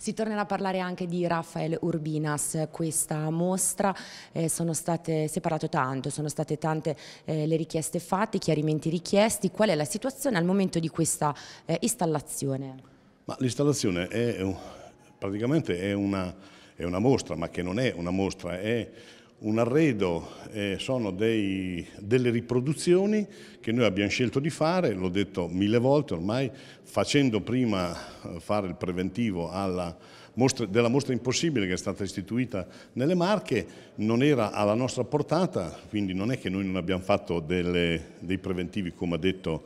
Si tornerà a parlare anche di Rafael Urbinas, questa mostra, eh, sono state, si è parlato tanto, sono state tante eh, le richieste fatte, i chiarimenti richiesti, qual è la situazione al momento di questa eh, installazione? l'installazione è eh, praticamente è una, è una mostra, ma che non è una mostra, è un arredo, eh, sono dei, delle riproduzioni che noi abbiamo scelto di fare, l'ho detto mille volte ormai, facendo prima eh, fare il preventivo alla mostra, della mostra impossibile che è stata istituita nelle Marche, non era alla nostra portata, quindi non è che noi non abbiamo fatto delle, dei preventivi come ha detto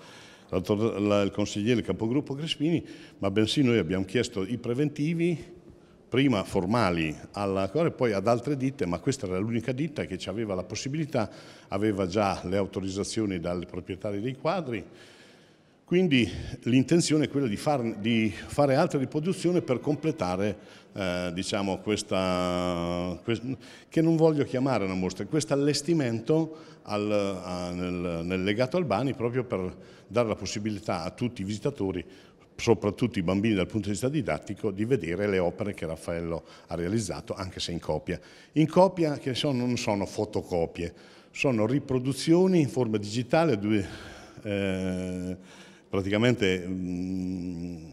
il consigliere il capogruppo Crespini, ma bensì noi abbiamo chiesto i preventivi prima formali alla Core e poi ad altre ditte, ma questa era l'unica ditta che ci aveva la possibilità, aveva già le autorizzazioni dal proprietario dei quadri, quindi l'intenzione è quella di, far, di fare altre riproduzioni per completare eh, diciamo questa, quest, che non voglio chiamare una mostra, questo allestimento al, a, nel, nel legato Albani proprio per dare la possibilità a tutti i visitatori soprattutto i bambini dal punto di vista didattico, di vedere le opere che Raffaello ha realizzato, anche se in copia. In copia che sono, non sono fotocopie, sono riproduzioni in forma digitale, due, eh, praticamente mm,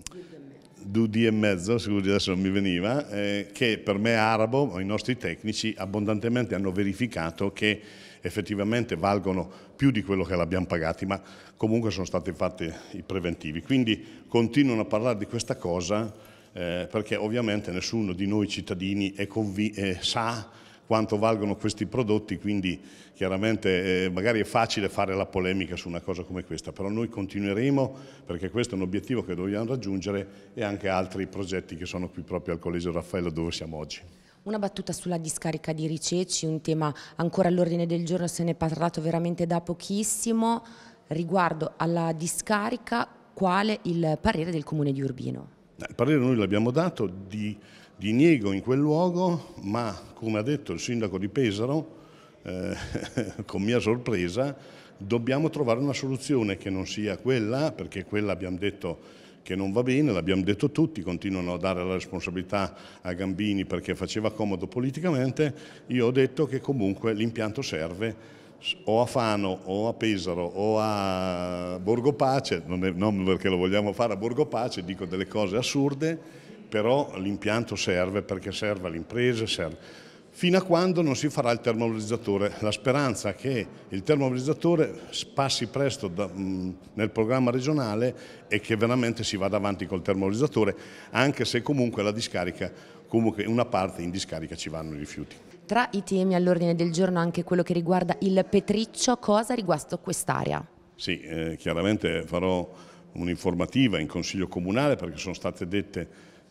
due due e mezzo, scusi adesso non mi veniva, eh, che per me arabo, i nostri tecnici abbondantemente hanno verificato che effettivamente valgono più di quello che l'abbiamo pagati, ma comunque sono stati fatti i preventivi. Quindi continuano a parlare di questa cosa eh, perché ovviamente nessuno di noi cittadini eh, sa quanto valgono questi prodotti, quindi chiaramente eh, magari è facile fare la polemica su una cosa come questa, però noi continueremo perché questo è un obiettivo che dobbiamo raggiungere e anche altri progetti che sono qui proprio al Collegio Raffaello dove siamo oggi. Una battuta sulla discarica di Riceci, un tema ancora all'ordine del giorno, se ne è parlato veramente da pochissimo. Riguardo alla discarica, quale il parere del Comune di Urbino? Eh, il parere noi l'abbiamo dato di niego in quel luogo, ma come ha detto il sindaco di Pesaro, eh, con mia sorpresa, dobbiamo trovare una soluzione che non sia quella, perché quella abbiamo detto che non va bene, l'abbiamo detto tutti, continuano a dare la responsabilità a Gambini perché faceva comodo politicamente, io ho detto che comunque l'impianto serve o a Fano o a Pesaro o a Borgo Pace, non, è, non perché lo vogliamo fare a Borgo Pace, dico delle cose assurde, però l'impianto serve perché serve all'impresa, serve fino a quando non si farà il termovalorizzatore. La speranza è che il termovalorizzatore passi presto da, mh, mm, nel programma regionale e che veramente si vada avanti col termovalorizzatore, anche se comunque la discarica, comunque una parte in discarica ci vanno i rifiuti. Tra i temi all'ordine del giorno anche quello che riguarda il petriccio, cosa riguarda quest'area? Sì, eh, chiaramente farò un'informativa in Consiglio Comunale perché sono state dette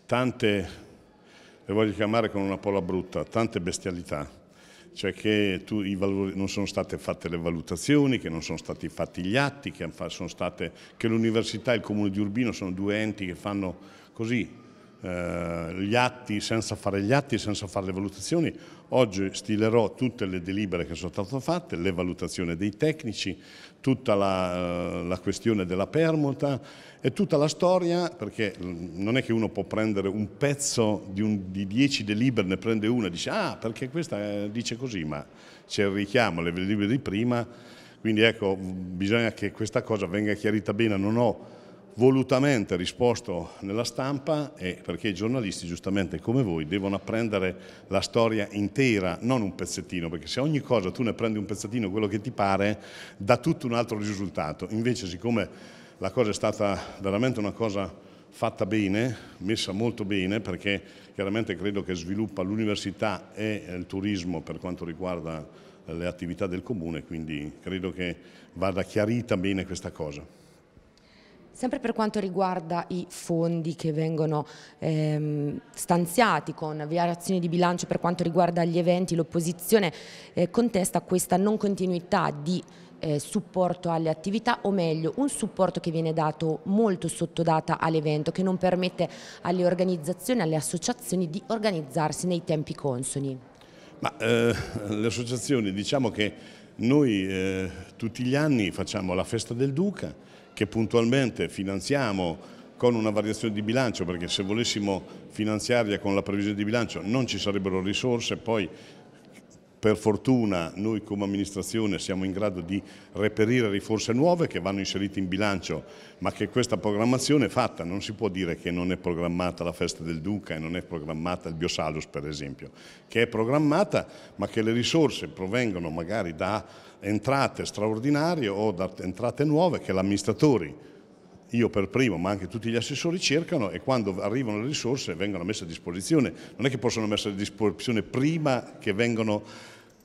tante le voglio chiamare con una pola brutta, tante bestialità, cioè che tu, valori, non sono state fatte le valutazioni, che non sono stati fatti gli atti, che, che l'università e il comune di Urbino sono due enti che fanno così, eh, gli atti senza fare gli atti, senza fare le valutazioni. Oggi stilerò tutte le delibere che sono state fatte, le valutazioni dei tecnici, tutta la, eh, la questione della permuta e tutta la storia, perché mm, non è che uno può prendere un pezzo di, un, di dieci delibere, ne prende una e dice ah perché questa eh, dice così, ma c'è il richiamo, le delibere di prima, quindi ecco bisogna che questa cosa venga chiarita bene, non ho volutamente risposto nella stampa perché i giornalisti, giustamente come voi, devono apprendere la storia intera, non un pezzettino, perché se ogni cosa tu ne prendi un pezzettino, quello che ti pare, dà tutto un altro risultato. Invece, siccome la cosa è stata veramente una cosa fatta bene, messa molto bene, perché chiaramente credo che sviluppa l'università e il turismo per quanto riguarda le attività del comune, quindi credo che vada chiarita bene questa cosa. Sempre per quanto riguarda i fondi che vengono ehm, stanziati con variazioni di bilancio per quanto riguarda gli eventi, l'opposizione eh, contesta questa non continuità di eh, supporto alle attività o meglio un supporto che viene dato molto sottodata all'evento che non permette alle organizzazioni, alle associazioni di organizzarsi nei tempi consoni. Ma eh, le associazioni diciamo che noi eh, tutti gli anni facciamo la festa del Duca che puntualmente finanziamo con una variazione di bilancio, perché se volessimo finanziarla con la previsione di bilancio non ci sarebbero risorse, poi per fortuna noi come amministrazione siamo in grado di reperire risorse nuove che vanno inserite in bilancio, ma che questa programmazione è fatta, non si può dire che non è programmata la festa del Duca e non è programmata il Biosalus per esempio, che è programmata ma che le risorse provengono magari da entrate straordinarie o da entrate nuove che l'amministratore io per primo, ma anche tutti gli assessori cercano e quando arrivano le risorse vengono messe a disposizione. Non è che possono messe a disposizione prima che vengano,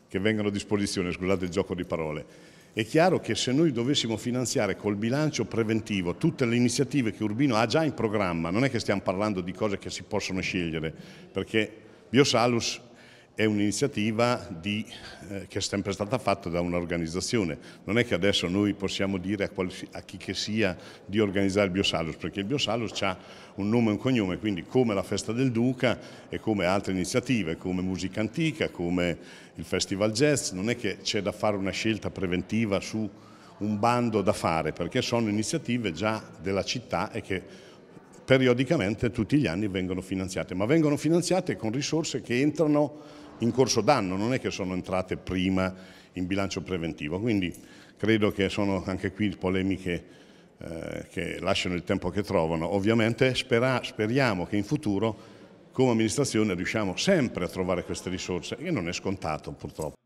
che vengano a disposizione, scusate il gioco di parole. È chiaro che se noi dovessimo finanziare col bilancio preventivo tutte le iniziative che Urbino ha già in programma, non è che stiamo parlando di cose che si possono scegliere, perché Biosalus è un'iniziativa eh, che è sempre stata fatta da un'organizzazione. Non è che adesso noi possiamo dire a, a chi che sia di organizzare il Biosalus, perché il Biosalus ha un nome e un cognome, quindi come la Festa del Duca e come altre iniziative, come Musica Antica, come il Festival Jazz, non è che c'è da fare una scelta preventiva su un bando da fare, perché sono iniziative già della città e che periodicamente tutti gli anni vengono finanziate, ma vengono finanziate con risorse che entrano in corso d'anno, non è che sono entrate prima in bilancio preventivo, quindi credo che sono anche qui polemiche eh, che lasciano il tempo che trovano. Ovviamente spera, speriamo che in futuro come amministrazione riusciamo sempre a trovare queste risorse, che non è scontato purtroppo.